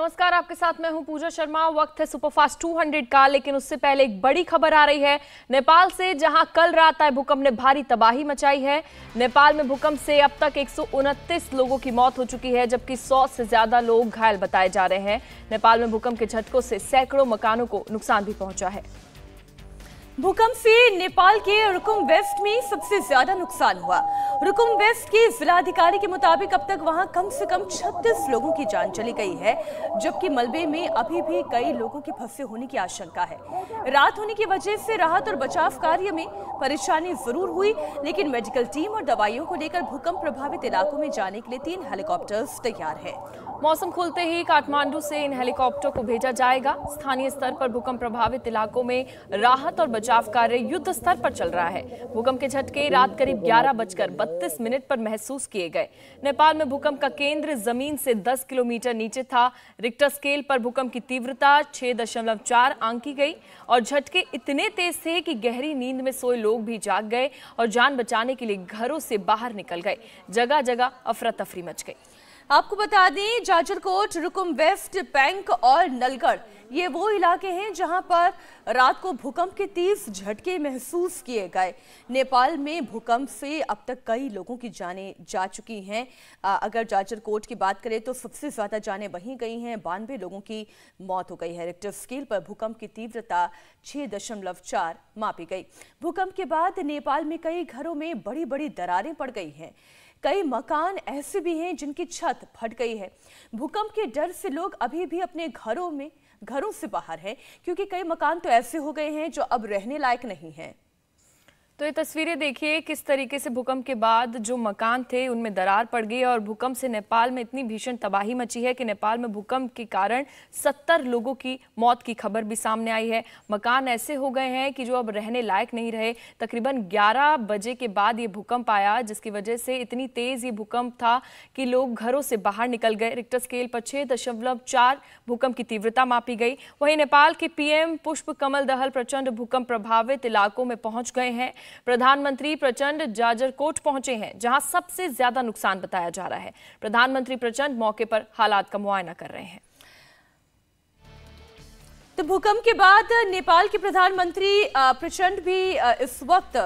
नमस्कार आपके साथ मैं हूं पूजा शर्मा वक्त है सुपरफास्ट 200 का लेकिन उससे पहले एक बड़ी खबर आ रही है नेपाल से जहां कल रात आए भूकंप ने भारी तबाही मचाई है नेपाल में भूकंप से अब तक एक लोगों की मौत हो चुकी है जबकि 100 से ज्यादा लोग घायल बताए जा रहे हैं नेपाल में भूकंप के झटकों से सैकड़ों मकानों को नुकसान भी पहुंचा है भूकंप से नेपाल के रुकुम वेस्ट में सबसे ज्यादा नुकसान हुआ रुकुम वेस्ट के जिलाधिकारी के मुताबिक अब तक वहां कम से कम 36 लोगों की जान चली गई है जबकि मलबे में अभी भी कई लोगों के फंसे होने की आशंका है रात होने की वजह से राहत और बचाव कार्य में परेशानी जरूर हुई लेकिन मेडिकल टीम और दवाइयों को लेकर भूकंप प्रभावित इलाकों में जाने के लिए तीन हेलीकॉप्टर्स तैयार है मौसम खुलते ही काठमांडू से इन हेलीकॉप्टर को भेजा जाएगा स्थानीय स्तर पर भूकंप प्रभावित इलाकों में राहत और बचाव कार्य युद्ध स्तर पर चल रहा है भूकंप के झटके रात करीब ग्यारह बजकर बत्तीस मिनट पर महसूस किए गए नेपाल में भूकंप का केंद्र जमीन से 10 किलोमीटर नीचे था रिक्टर स्केल पर भूकंप की तीव्रता 6.4 आंकी गई और झटके इतने तेज थे कि गहरी नींद में सोए लोग भी जाग गए और जान बचाने के लिए घरों से बाहर निकल गए जगह जगह अफरा तफरी मच गई आपको बता दें जाजरकोट रुकुम वेस्ट बैंक और नलगढ़ ये वो इलाके हैं जहां पर रात को भूकंप के तीस झटके महसूस किए गए नेपाल में भूकंप से अब तक कई लोगों की जाने जा चुकी हैं अगर जाजरकोट की बात करें तो सबसे ज़्यादा जाने वहीं गई हैं बानवे लोगों की मौत हो गई है रिक्टर स्केल पर भूकंप की तीव्रता छह दशमलव चार मापी गई भूकंप के बाद नेपाल में कई घरों में बड़ी बड़ी दरारें पड़ गई हैं कई मकान ऐसे भी हैं जिनकी छत फट गई है भूकंप के डर से लोग अभी भी अपने घरों में घरों से बाहर हैं क्योंकि कई मकान तो ऐसे हो गए हैं जो अब रहने लायक नहीं हैं तो ये तस्वीरें देखिए किस तरीके से भूकंप के बाद जो मकान थे उनमें दरार पड़ गई और भूकंप से नेपाल में इतनी भीषण तबाही मची है कि नेपाल में भूकंप के कारण 70 लोगों की मौत की खबर भी सामने आई है मकान ऐसे हो गए हैं कि जो अब रहने लायक नहीं रहे तकरीबन 11 बजे के बाद ये भूकंप आया जिसकी वजह से इतनी तेज ये भूकंप था कि लोग घरों से बाहर निकल गए रिक्टर स्केल पर छह भूकंप की तीव्रता मापी गई वहीं नेपाल के पीएम पुष्प कमल दहल प्रचंड भूकंप प्रभावित इलाकों में पहुंच गए हैं प्रधानमंत्री प्रचंड जाजरकोट पहुंचे हैं जहां सबसे ज्यादा नुकसान बताया जा रहा है प्रधानमंत्री प्रचंड मौके पर हालात का मुआयना कर रहे हैं तो भूकंप के बाद नेपाल के प्रधानमंत्री प्रचंड भी इस वक्त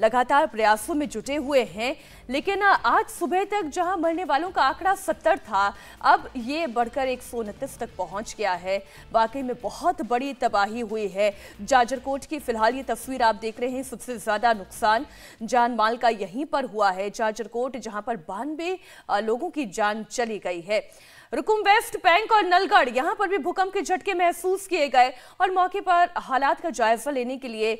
लगातार प्रयासों में जुटे हुए हैं लेकिन आज सुबह तक जहां मरने वालों का आंकड़ा सत्तर था अब ये बढ़कर एक तक पहुंच गया है वाकई में बहुत बड़ी तबाही हुई है जाजरकोट की फिलहाल ये तस्वीर आप देख रहे हैं सबसे ज़्यादा नुकसान जान माल का यहीं पर हुआ है जाजरकोट जहां पर बानवे लोगों की जान चली गई है रुकुम वेस्ट बैंक और नलगढ़ यहां पर भी भूकंप के झटके महसूस किए गए और मौके पर हालात का जायजा लेने के लिए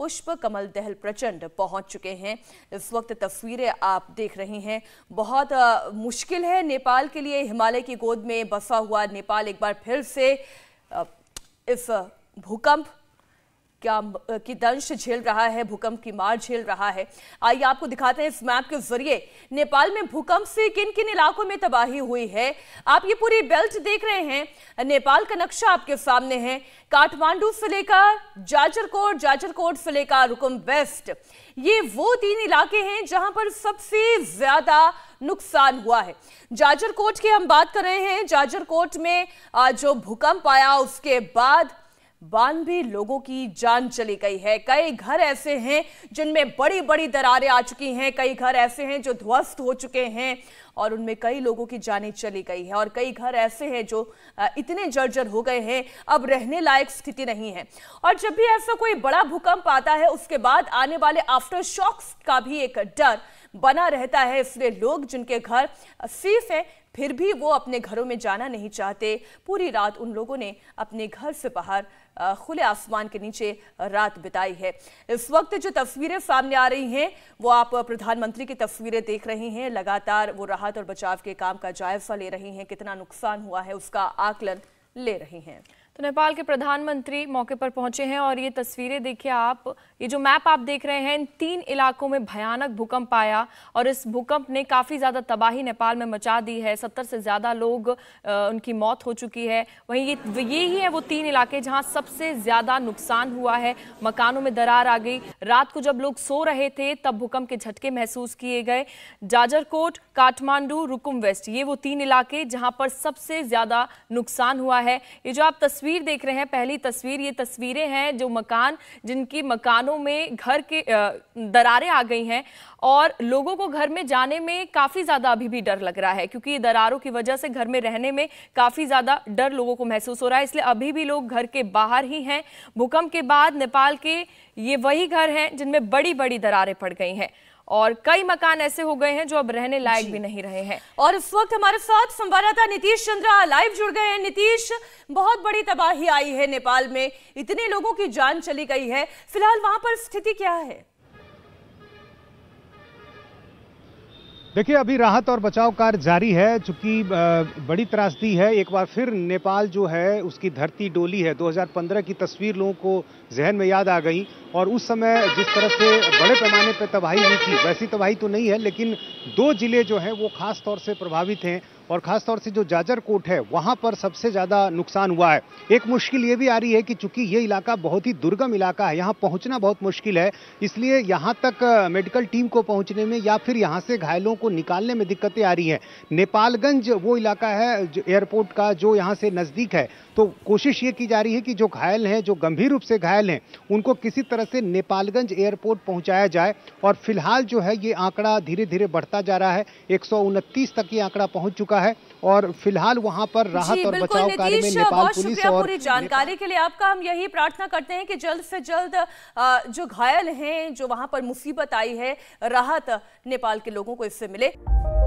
पुष्प कमल दहल प्रचंड पहुंच चुके हैं इस वक्त तस्वीरें आप देख रहे हैं बहुत मुश्किल है नेपाल के लिए हिमालय की गोद में बसा हुआ नेपाल एक बार फिर से इस भूकंप क्या की दंश झेल रहा है भूकंप की मार झेल रहा है आइए आपको दिखाते हैं इस मैप के जरिए नेपाल में भूकंप से किन किन इलाकों में तबाही हुई है आप ये पूरी बेल्ट देख रहे हैं नेपाल का नक्शा आपके सामने है काठमांडू से लेकर जाजरकोट जाजरकोट से लेकर रुकम वेस्ट ये वो तीन इलाके हैं जहां पर सबसे ज्यादा नुकसान हुआ है जाजरकोट की हम बात कर रहे हैं जाजरकोट में जो भूकंप आया उसके बाद बानवे लोगों की जान चली गई है कई घर ऐसे हैं जिनमें बड़ी बड़ी दरारें आ चुकी हैं कई घर ऐसे हैं जो ध्वस्त हो चुके हैं और उनमें कई लोगों की जानें चली गई है और कई घर ऐसे हैं जो इतने जर्जर हो गए हैं अब रहने लायक स्थिति नहीं है और जब भी ऐसा कोई बड़ा भूकंप आता है उसके बाद आने वाले आफ्टर शॉक्स का भी एक डर बना रहता है इसलिए लोग जिनके घर सेफ है फिर भी वो अपने घरों में जाना नहीं चाहते पूरी रात उन लोगों ने अपने घर से बाहर खुले आसमान के नीचे रात बिताई है इस वक्त जो तस्वीरें सामने आ रही हैं वो आप प्रधानमंत्री की तस्वीरें देख रही हैं लगातार वो राहत और बचाव के काम का जायजा ले रही हैं कितना नुकसान हुआ है उसका आकलन ले रही हैं तो नेपाल के प्रधानमंत्री मौके पर पहुंचे हैं और ये तस्वीरें देखिए आप ये जो मैप आप देख रहे हैं इन तीन इलाकों में भयानक भूकंप आया और इस भूकंप ने काफ़ी ज़्यादा तबाही नेपाल में मचा दी है सत्तर से ज़्यादा लोग आ, उनकी मौत हो चुकी है वहीं ये ये ही है वो तीन इलाके जहां सबसे ज़्यादा नुकसान हुआ है मकानों में दरार आ गई रात को जब लोग सो रहे थे तब भूकंप के झटके महसूस किए गए जाजरकोट काठमांडू रुकुम वेस्ट ये वो तीन इलाके जहाँ पर सबसे ज़्यादा नुकसान हुआ है ये जो आप तस्वीर तस्वीर देख रहे हैं पहली तस्वीर ये तस्वीरें हैं जो मकान जिनकी मकानों में घर के दरारें आ गई हैं और लोगों को घर में जाने में काफ़ी ज़्यादा अभी भी डर लग रहा है क्योंकि दरारों की वजह से घर में रहने में काफ़ी ज़्यादा डर लोगों को महसूस हो रहा है इसलिए अभी भी लोग घर के बाहर ही हैं भूकंप के बाद नेपाल के ये वही घर हैं जिनमें बड़ी बड़ी दरारें पड़ गई हैं और कई मकान ऐसे हो गए हैं जो अब रहने लायक भी नहीं रहे हैं और इस वक्त हमारे साथ संवाददाता नीतीश चंद्रा लाइव जुड़ गए हैं नीतीश बहुत बड़ी तबाही आई है नेपाल में इतने लोगों की जान चली गई है फिलहाल वहां पर स्थिति क्या है देखिए अभी राहत और बचाव कार्य जारी है चूंकि बड़ी त्रासदी है एक बार फिर नेपाल जो है उसकी धरती डोली है 2015 की तस्वीर लोगों को जहन में याद आ गई और उस समय जिस तरह से बड़े पैमाने पर तबाही हुई थी वैसी तबाही तो नहीं है लेकिन दो जिले जो हैं वो खास तौर से प्रभावित हैं और ख़ासतौर से जो जाजर कोट है वहाँ पर सबसे ज़्यादा नुकसान हुआ है एक मुश्किल ये भी आ रही है कि चूंकि ये इलाका बहुत ही दुर्गम इलाका है यहाँ पहुँचना बहुत मुश्किल है इसलिए यहाँ तक मेडिकल टीम को पहुँचने में या फिर यहाँ से घायलों को निकालने में दिक्कतें आ रही हैं नेपालगंज वो इलाका है एयरपोर्ट का जो यहाँ से नज़दीक है तो कोशिश ये की जा रही है कि जो घायल हैं जो गंभीर रूप से घायल हैं उनको किसी तरह से नेपालगंज एयरपोर्ट पहुँचाया जाए और फिलहाल जो है ये आंकड़ा धीरे धीरे बढ़ता जा रहा है एक तक ये आंकड़ा पहुँच चुका हुआ है और फिलहाल वहां पर राहत और बचाव कार्य में नेपाल पुलिस और पूरी जानकारी के लिए आपका हम यही प्रार्थना करते हैं कि जल्द से जल्द जो घायल हैं जो वहां पर मुसीबत आई है राहत नेपाल के लोगों को इससे मिले